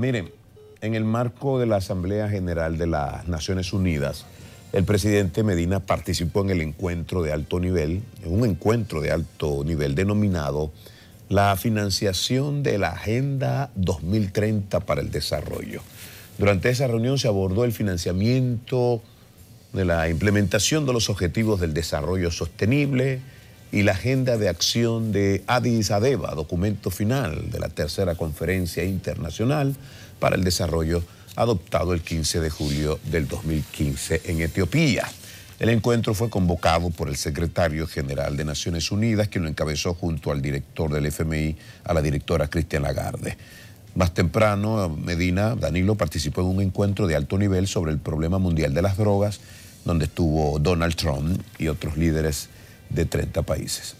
Miren, en el marco de la Asamblea General de las Naciones Unidas, el presidente Medina participó en el encuentro de alto nivel, un encuentro de alto nivel denominado la financiación de la Agenda 2030 para el Desarrollo. Durante esa reunión se abordó el financiamiento de la implementación de los objetivos del desarrollo sostenible, y la agenda de acción de Addis Abeba, documento final de la tercera conferencia internacional para el desarrollo adoptado el 15 de julio del 2015 en Etiopía. El encuentro fue convocado por el secretario general de Naciones Unidas, ...que lo encabezó junto al director del FMI, a la directora Cristian Lagarde. Más temprano, Medina Danilo participó en un encuentro de alto nivel sobre el problema mundial de las drogas, donde estuvo Donald Trump y otros líderes de 30 países.